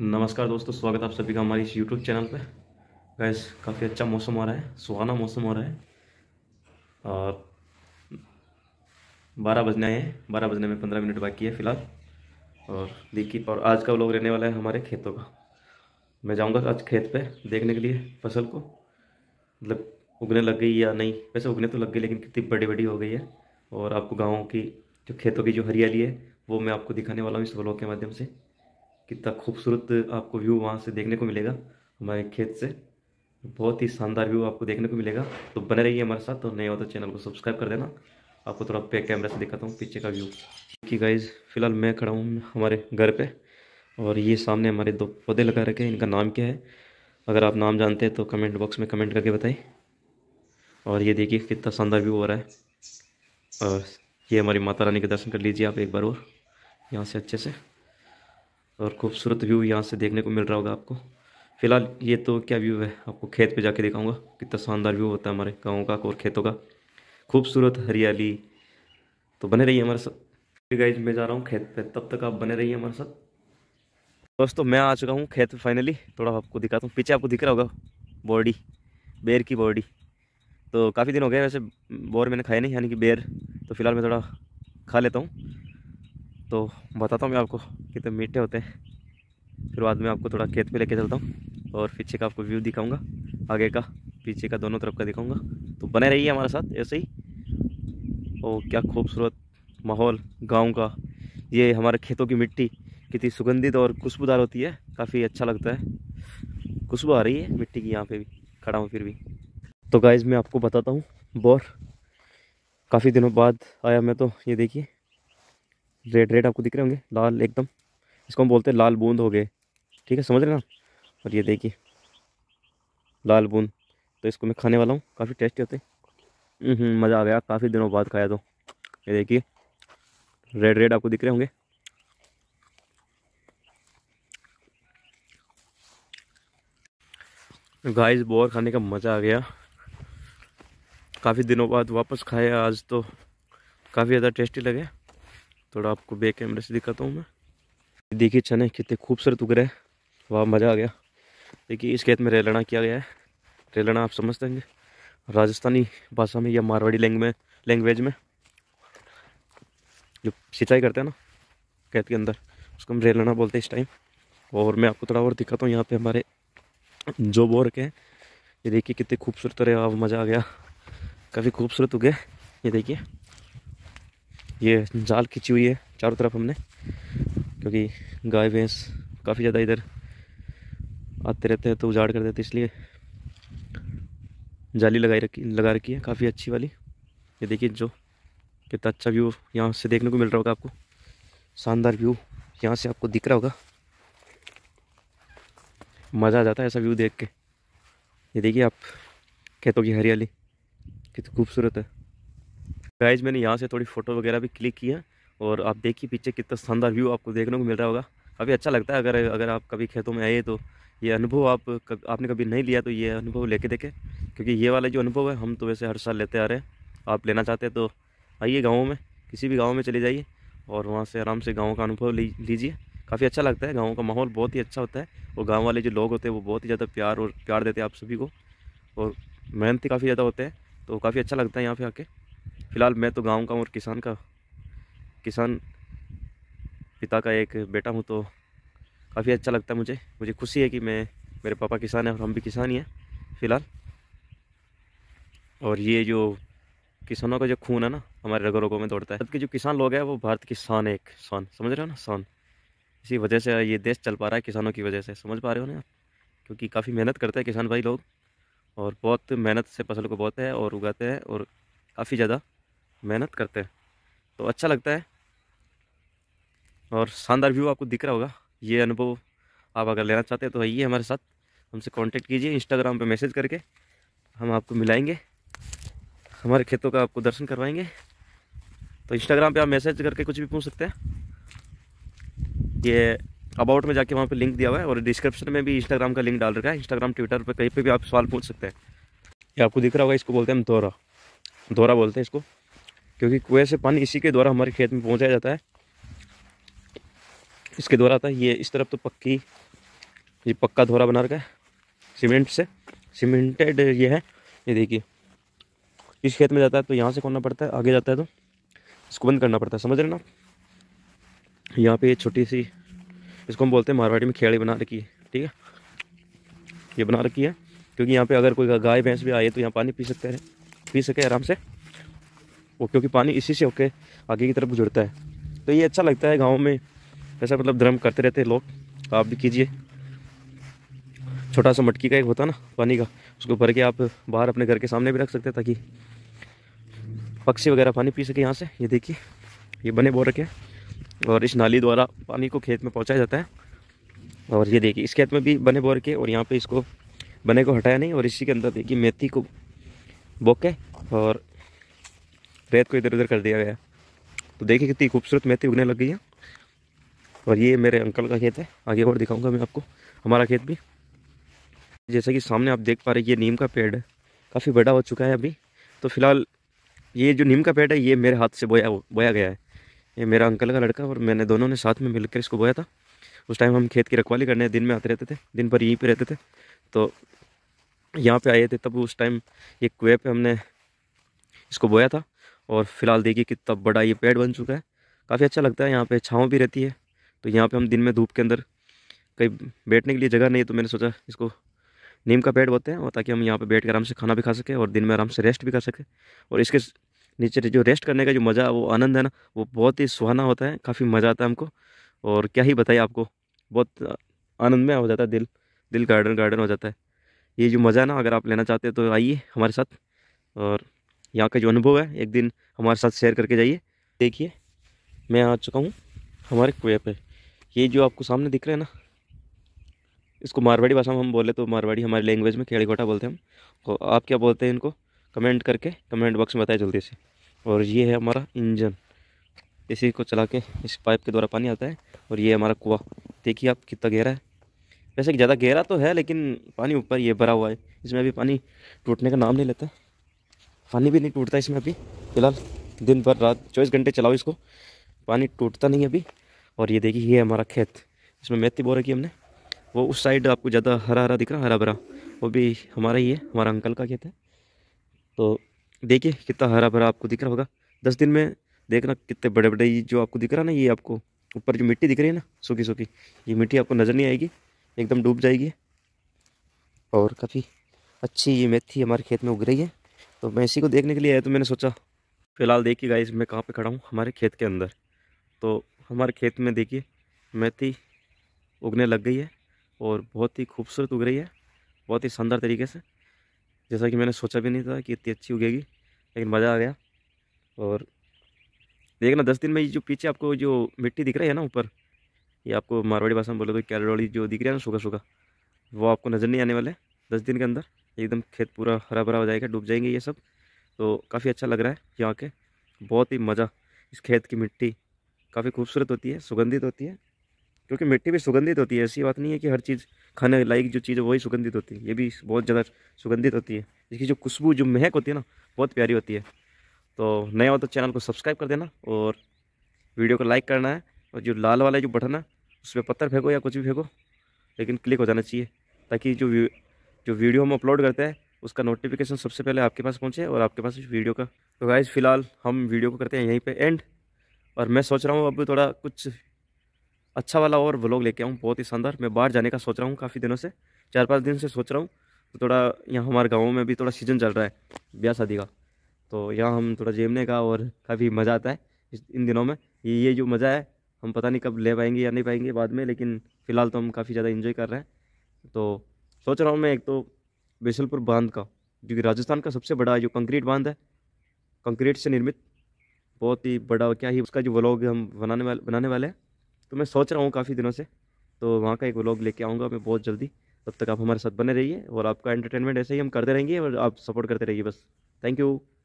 नमस्कार दोस्तों स्वागत आप सभी का हमारे इस यूट्यूब चैनल पे गैस काफ़ी अच्छा मौसम हो रहा है सुहाना मौसम हो रहा है और बारह बजने आए हैं बारह बजने में पंद्रह मिनट बाकी है फ़िलहाल और देखिए और आज का लोग रहने वाला है हमारे खेतों का मैं जाऊंगा आज खेत पे देखने के लिए फसल को मतलब उगने लग गई या नहीं वैसे उगने तो लग गई लेकिन कितनी बड़ी बड़ी हो गई है और आपको गाँव की जो खेतों की जो हरियाली है वो मैं आपको दिखाने वाला हूँ इस ब्लॉग के माध्यम से कितना खूबसूरत आपको व्यू वहाँ से देखने को मिलेगा हमारे खेत से बहुत ही शानदार व्यू आपको देखने को मिलेगा तो बने रहिए हमारे साथ और नए हो तो चैनल को सब्सक्राइब कर देना आपको थोड़ा पे कैमरा से दिखाता हूँ पीछे का व्यू कि गाइज फ़िलहाल मैं खड़ा हूँ हमारे घर पे और ये सामने हमारे दो पौधे लगा रखे हैं इनका नाम क्या है अगर आप नाम जानते हैं तो कमेंट बॉक्स में कमेंट करके बताइए और ये देखिए कितना शानदार व्यू हो रहा है और ये हमारी माता रानी के दर्शन कर लीजिए आप एक बार और यहाँ से अच्छे से और खूबसूरत व्यू यहाँ से देखने को मिल रहा होगा आपको फ़िलहाल ये तो क्या व्यू है आपको खेत पे जाके दिखाऊंगा कितना शानदार व्यू होता है हमारे गाँव का और खेतों का खूबसूरत हरियाली तो बने रहिए हमारे साथ गाइज मैं जा रहा हूँ खेत पे तब तक आप बने रहिए हमारे साथ दोस्तों मैं आ चुका हूँ खेत पे फाइनली थोड़ा आपको दिखाता हूँ पीछे आपको दिख रहा होगा बॉडी बेर की बॉडी तो काफ़ी दिन हो गए वैसे बोर मैंने खाया नहीं यानी कि बेर तो फिलहाल मैं थोड़ा खा लेता हूँ तो बताता हूँ मैं आपको कितने मीठे होते हैं फिर बाद में आपको थोड़ा खेत पे लेके चलता हूँ और पीछे का आपको व्यू दिखाऊंगा आगे का पीछे का दोनों तरफ का दिखाऊंगा तो बने रहिए हमारे साथ ऐसे ही और क्या खूबसूरत माहौल गांव का ये हमारे खेतों की मिट्टी कितनी सुगंधित और खुशबूदार होती है काफ़ी अच्छा लगता है खुशबू आ रही है मिट्टी की यहाँ पर भी खड़ा हूँ फिर भी तो गाइज मैं आपको बताता हूँ बोर काफ़ी दिनों बाद आया मैं तो ये देखिए रेड रेड आपको दिख रहे होंगे लाल एकदम इसको हम बोलते हैं लाल बूंद हो गए ठीक है समझ रहे ना और ये देखिए लाल बूंद तो इसको मैं खाने वाला हूँ काफ़ी टेस्टी होते हम्म, मज़ा आ गया काफ़ी दिनों बाद खाया तो ये देखिए रेड रेड आपको दिख रहे होंगे गाइस बोर खाने का मज़ा आ गया काफ़ी दिनों बाद वापस खाया आज तो काफ़ी ज़्यादा टेस्टी लगे थोड़ा आपको बैक कैमरे से दिखाता हूँ मैं देखिए चने कितने खूबसूरत उग रहे हैं वाह मज़ा आ गया देखिए इस खेत में रेलना किया गया है रेलना आप समझते हैं राजस्थानी भाषा में या मारवाड़ी लैंग्वेज लैंग्वेज में जो सिंचाई करते हैं ना खेत के अंदर उसको हम रेलना बोलते हैं इस टाइम और मैं आपको थोड़ा और दिखाता हूँ यहाँ पर हमारे जो बोर के ये देखिए कितने खूबसूरत रहे वाह मज़ा आ गया काफ़ी खूबसूरत उगे ये देखिए ये जाल खींची हुई है चारों तरफ हमने क्योंकि गाय भैंस काफ़ी ज़्यादा इधर आते रहते हैं तो उजाड़ कर देते इसलिए जाली लगाई रखी लगा रखी है काफ़ी अच्छी वाली ये देखिए जो कितना अच्छा व्यू यहाँ से देखने को मिल रहा होगा आपको शानदार व्यू यहाँ से आपको दिख रहा होगा मज़ा आ जाता है ऐसा व्यू देख के ये देखिए आप खेतों की हरियाली कितनी खूबसूरत है गाइज मैंने यहाँ से थोड़ी फ़ोटो वगैरह भी क्लिक किया और आप देखिए पीछे कितना शानदार व्यू आपको देखने को मिल रहा होगा काफ़ी अच्छा लगता है अगर अगर आप कभी खेतों में आए तो ये अनुभव आप कभ, आपने कभी नहीं लिया तो ये अनुभव लेके देखें क्योंकि ये वाला जो अनुभव है हम तो वैसे हर साल लेते आ रहे हैं आप लेना चाहते हैं तो आइए गाँव में किसी भी गाँव में चले जाइए और वहाँ से आराम से गाँव का अनुभव लीजिए काफ़ी अच्छा लगता है गाँव का माहौल बहुत ही अच्छा होता है और गाँव वाले जो लोग होते हैं वो बहुत ही ज़्यादा प्यार और प्यार देते हैं आप सभी को और मेहनत काफ़ी ज़्यादा होते हैं तो काफ़ी अच्छा लगता है यहाँ पर आके फ़िलहाल मैं तो गांव का और किसान का किसान पिता का एक बेटा हूँ तो काफ़ी अच्छा लगता है मुझे मुझे खुशी है कि मैं मेरे पापा किसान हैं और हम भी किसान ही हैं फ़िलहाल और ये जो किसानों का जो खून है ना हमारे रगो रगों में दौड़ता है भारत के जो किसान लोग हैं वो भारत की शान एक शान समझ रहे हो ना शान इसी वजह से ये देश चल पा रहा है किसानों की वजह से समझ पा रहे हो ना क्योंकि काफ़ी मेहनत करते हैं किसान भाई लोग और बहुत मेहनत से फसल को बोते हैं और उगाते हैं और काफ़ी ज़्यादा मेहनत करते हैं तो अच्छा लगता है और शानदार व्यू आपको दिख रहा होगा ये अनुभव आप अगर लेना चाहते हैं तो आइए हमारे साथ हमसे कांटेक्ट कीजिए इंस्टाग्राम पे मैसेज करके हम आपको मिलाएंगे हमारे खेतों का आपको दर्शन करवाएंगे तो इंस्टाग्राम पे आप मैसेज करके कुछ भी पूछ सकते हैं ये अबाउट में जाके वहाँ पे लिंक दिया हुआ है और डिस्क्रिप्शन में भी इंस्टाग्राम का लिंक डाल रखा है इंस्टाग्राम ट्विटर पर कहीं पर भी आप सवाल पूछ सकते हैं ये आपको दिख रहा होगा इसको बोलते हैं हम दोहरा दौरा बोलते हैं इसको क्योंकि कुएँ से पानी इसी के द्वारा हमारे खेत में पहुँचाया जाता है इसके द्वारा आता है ये इस तरफ तो पक्की ये पक्का धोरा बना रखा है सीमेंट से सीमेंटेड ये है ये देखिए इस खेत में जाता है तो यहाँ से खोलना पड़ता है आगे जाता है तो इसको बंद करना पड़ता है समझ रहे ना यहाँ पे ये छोटी सी इसको हम बोलते हैं मारवाड़ी में खेड़ी बना रखी है ठीक है ये बना रखी है क्योंकि यहाँ पे अगर कोई गाय भैंस भी आए तो यहाँ पानी पी सकते हैं पी सके आराम से वो क्योंकि पानी इसी से होके आगे की तरफ गुजरता है तो ये अच्छा लगता है गाँव में ऐसा मतलब धर्म करते रहते हैं लोग आप भी कीजिए छोटा सा मटकी का एक होता ना पानी का उसको भर के आप बाहर अपने घर के सामने भी रख सकते हैं ताकि पक्षी वगैरह पानी पी सके यहाँ से ये देखिए ये बने बोर रखे और इस नाली द्वारा पानी को खेत में पहुँचाया जाता है और ये देखिए इस खेत में भी बने बोर के और यहाँ पे इसको बने को हटाया नहीं और इसी के अंदर देखिए मेथी को है और रेत को इधर उधर कर दिया गया तो देखिए कितनी खूबसूरत मेथी उगने लग गई है और ये मेरे अंकल का खेत है आगे और दिखाऊंगा मैं आपको हमारा खेत भी जैसा कि सामने आप देख पा रहे ये नीम का पेड़ है काफ़ी बड़ा हो चुका है अभी तो फिलहाल ये जो नीम का पेड़ है ये मेरे हाथ से बोया बोया गया है ये मेरा अंकल का लड़का और मैंने दोनों ने साथ में मिलकर इसको बोया था उस टाइम हम खेत की रखवाली करने दिन में आते रहते थे दिन भर यहीं पर रहते थे तो यहाँ पे आए थे तब उस टाइम एक कुए पे हमने इसको बोया था और फिलहाल देखिए कितना बड़ा ये पेड़ बन चुका है काफ़ी अच्छा लगता है यहाँ पे छाँव भी रहती है तो यहाँ पे हम दिन में धूप के अंदर कहीं बैठने के लिए जगह नहीं है तो मैंने सोचा इसको नीम का पेड़ बोते हैं और ताकि हम यहाँ पे बैठ के आराम से खाना भी खा सकें और दिन में आराम से रेस्ट भी कर सकें और इसके नीचे जो रेस्ट करने का जो मज़ा वो आनंद है ना वो बहुत ही सुहाना होता है काफ़ी मज़ा आता है हमको और क्या ही बताइए आपको बहुत आनंद में हो जाता है दिल दिल गार्डन गार्डन हो जाता है ये जो मज़ा है ना अगर आप लेना चाहते हैं तो आइए हमारे साथ और यहाँ का जो अनुभव है एक दिन हमारे साथ शेयर करके जाइए देखिए मैं आ चुका हूँ हमारे कुएँ पे ये जो आपको सामने दिख रहे हैं ना इसको मारवाड़ी भाषा में हम बोले तो मारवाड़ी हमारी लैंग्वेज में खेड़ी केड़ीकोटा बोलते हैं हम तो आप क्या बोलते हैं इनको कमेंट करके कमेंट बॉक्स में बताएं जल्दी से और ये है हमारा इंजन इसी को चला के इस पाइप के द्वारा पानी आता है और ये हमारा कुआ देखिए आप कितना गहरा है वैसे कि ज़्यादा गहरा तो है लेकिन पानी ऊपर ये भरा हुआ है इसमें अभी पानी टूटने का नाम नहीं लेता पानी भी नहीं टूटता इसमें अभी फ़िलहाल दिन भर रात चौबीस घंटे चलाओ इसको पानी टूटता नहीं अभी और ये देखिए ये हमारा खेत इसमें मेथी बो रखी हमने वो उस साइड आपको ज़्यादा हरा हरा दिख रहा हरा भरा वो भी हमारा ही है हमारा अंकल का खेत है तो देखिए कितना हरा भरा आपको दिख रहा होगा दस दिन में देखना कितने बड़े बड़े जो आपको दिख रहा ना ये आपको ऊपर जो मिट्टी दिख रही है ना सूखी सूखी ये मिट्टी आपको नज़र नहीं आएगी एकदम डूब जाएगी और काफ़ी अच्छी ये मेथी हमारे खेत में उग रही है तो मैं इसी को देखने के लिए आया तो मैंने सोचा फ़िलहाल देखिए गाइस मैं कहाँ पे खड़ा हूँ हमारे खेत के अंदर तो हमारे खेत में देखिए मेथी उगने लग गई है और बहुत ही खूबसूरत उग रही है बहुत ही शानदार तरीके से जैसा कि मैंने सोचा भी नहीं था कि इतनी अच्छी उगेगी लेकिन मज़ा आ गया और देखना दस दिन में ये जो पीछे आपको जो मिट्टी दिख रही है ना ऊपर ये आपको मारवाड़ी भाषा में बोले तो कैलरोड़ी जो दिख रहा है ना सूखा सूखा वो आपको नज़र नहीं आने वाले दस दिन के अंदर एकदम खेत पूरा हरा भरा हो जाएगा डूब जाएंगे ये सब तो काफ़ी अच्छा लग रहा है यहाँ के बहुत ही मज़ा इस खेत की मिट्टी काफ़ी खूबसूरत होती है सुगंधित होती है क्योंकि मिट्टी भी सुगंधित होती है ऐसी बात नहीं है कि हर चीज़ खाने लायक जो चीज़ है वही सुगंधित होती है ये भी बहुत ज़्यादा सुगंधित होती है इसकी जो खुशबू जो महक होती है ना बहुत प्यारी होती है तो नया हो तो चैनल को सब्सक्राइब कर देना और वीडियो को लाइक करना है और जो लाल वाला जो बटन है उस पर पत्थर फेंको या कुछ भी फेंको लेकिन क्लिक हो जाना चाहिए ताकि जो जो वीडियो हम अपलोड करते हैं उसका नोटिफिकेशन सबसे पहले आपके पास पहुँचे और आपके पास वीडियो का तो गाइज फ़िलहाल हम वीडियो को करते हैं यहीं पर एंड और मैं सोच रहा हूँ अब थोड़ा कुछ अच्छा वाला और व्लॉग लेके आऊँ बहुत ही शानदार मैं बाहर जाने का सोच रहा हूँ काफ़ी दिनों से चार पाँच दिन से सोच रहा हूँ तो थोड़ा यहाँ हमारे गाँव में भी थोड़ा सीजन चल रहा है ब्याह शादी का तो यहाँ हम थोड़ा जेमने का और काफ़ी मज़ा आता है इन दिनों में ये जो मज़ा है हम पता नहीं कब ले पाएंगे या नहीं पाएंगे बाद में लेकिन फ़िलहाल तो हम काफ़ी ज़्यादा इन्जॉय कर रहे हैं तो सोच रहा हूँ मैं एक तो बेसलपुर बांध का जो कि राजस्थान का सबसे बड़ा जो कंक्रीट बांध है कंक्रीट से निर्मित बहुत ही बड़ा क्या ही उसका जो व्लॉग हम बनाने वाले बनाने वाले हैं तो मैं सोच रहा हूँ काफ़ी दिनों से तो वहाँ का एक व्लॉग लेके आऊँगा मैं बहुत जल्दी तब तक आप हमारे साथ बने रहिए और आपका एंटरटेनमेंट ऐसे ही हम करते रहेंगे और आप सपोर्ट करते रहिए बस थैंक यू